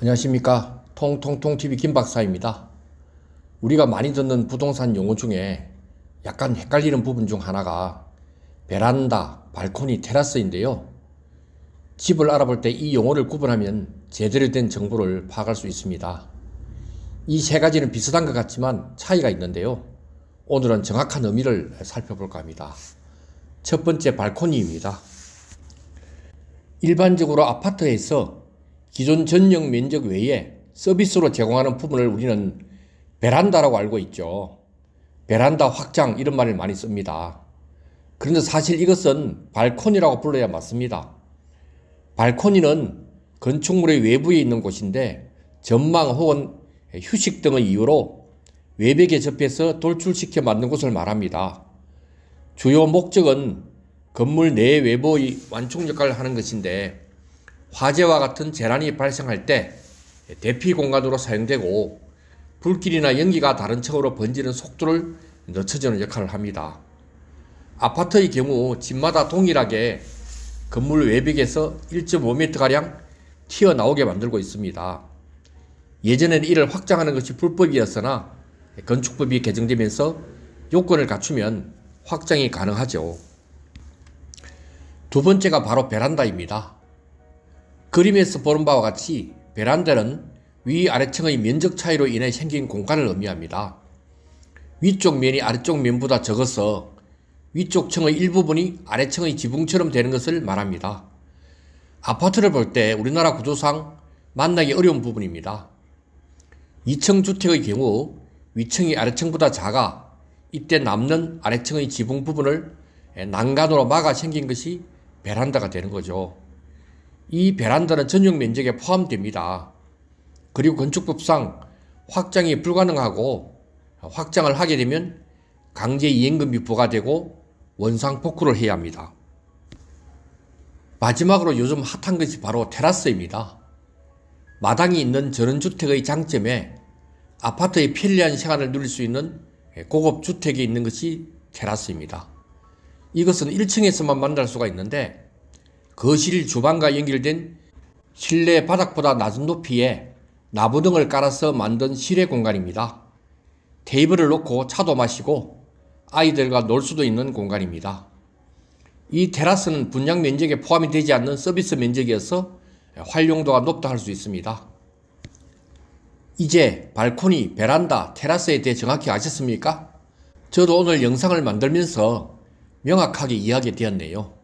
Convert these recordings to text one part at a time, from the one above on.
안녕하십니까. 통통통TV 김박사입니다. 우리가 많이 듣는 부동산 용어 중에 약간 헷갈리는 부분 중 하나가 베란다, 발코니, 테라스인데요. 집을 알아볼 때 이 용어를 구분하면 제대로 된 정보를 파악할 수 있습니다. 이 세 가지는 비슷한 것 같지만 차이가 있는데요. 오늘은 정확한 의미를 살펴볼까 합니다. 첫 번째 발코니입니다. 일반적으로 아파트에서 기존 전용 면적 외에 서비스로 제공하는 부분을 우리는 베란다라고 알고 있죠. 베란다 확장 이런 말을 많이 씁니다. 그런데 사실 이것은 발코니라고 불러야 맞습니다. 발코니는 건축물의 외부에 있는 곳인데 전망 혹은 휴식 등의 이유로 외벽에 접해서 돌출시켜 만든 곳을 말합니다. 주요 목적은 건물 내 외부의 완충 역할을 하는 것인데 화재와 같은 재난이 발생할 때 대피 공간으로 사용되고 불길이나 연기가 다른 층으로 번지는 속도를 늦춰주는 역할을 합니다. 아파트의 경우 집마다 동일하게 건물 외벽에서 1.5m가량 튀어나오게 만들고 있습니다. 예전에는 이를 확장하는 것이 불법이었으나 건축법이 개정되면서 요건을 갖추면 확장이 가능하죠. 두 번째가 바로 베란다입니다. 그림에서 보는 바와 같이 베란다는 위아래층의 면적 차이로 인해 생긴 공간을 의미합니다. 위쪽 면이 아래쪽 면보다 적어서 위쪽 층의 일부분이 아래층의 지붕처럼 되는 것을 말합니다. 아파트를 볼 때 우리나라 구조상 만나기 어려운 부분입니다. 2층 주택의 경우 위층이 아래층보다 작아 이때 남는 아래층의 지붕 부분을 난간으로 막아 생긴 것이 베란다가 되는 거죠. 이 베란다는 전용 면적에 포함됩니다. 그리고 건축법상 확장이 불가능하고 확장을 하게 되면 강제 이행금이 부과되고 원상 복구를 해야 합니다. 마지막으로 요즘 핫한 것이 바로 테라스입니다. 마당이 있는 전원주택의 장점에 아파트의 편리한 생활을 누릴 수 있는 고급 주택이 있는 것이 테라스입니다. 이것은 1층에서만 만날 수가 있는데 거실 주방과 연결된 실내 바닥보다 낮은 높이에 나무등을 깔아서 만든 실외 공간입니다. 테이블을 놓고 차도 마시고 아이들과 놀 수도 있는 공간입니다. 이 테라스는 분양 면적에 포함이 되지 않는 서비스 면적이어서 활용도가 높다 할 수 있습니다. 이제 발코니, 베란다, 테라스에 대해 정확히 아셨습니까? 저도 오늘 영상을 만들면서 명확하게 이해하게 되었네요.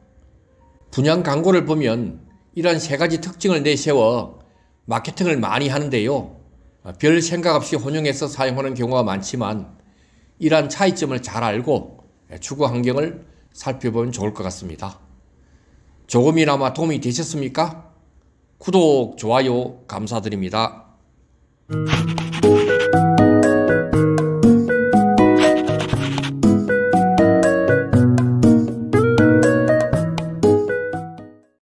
분양 광고를 보면 이러한 세 가지 특징을 내세워 마케팅을 많이 하는데요. 아, 별 생각 없이 혼용해서 사용하는 경우가 많지만 이러한 차이점을 잘 알고 예, 추구 환경을 살펴보면 좋을 것 같습니다. 조금이나마 도움이 되셨습니까? 구독, 좋아요 감사드립니다.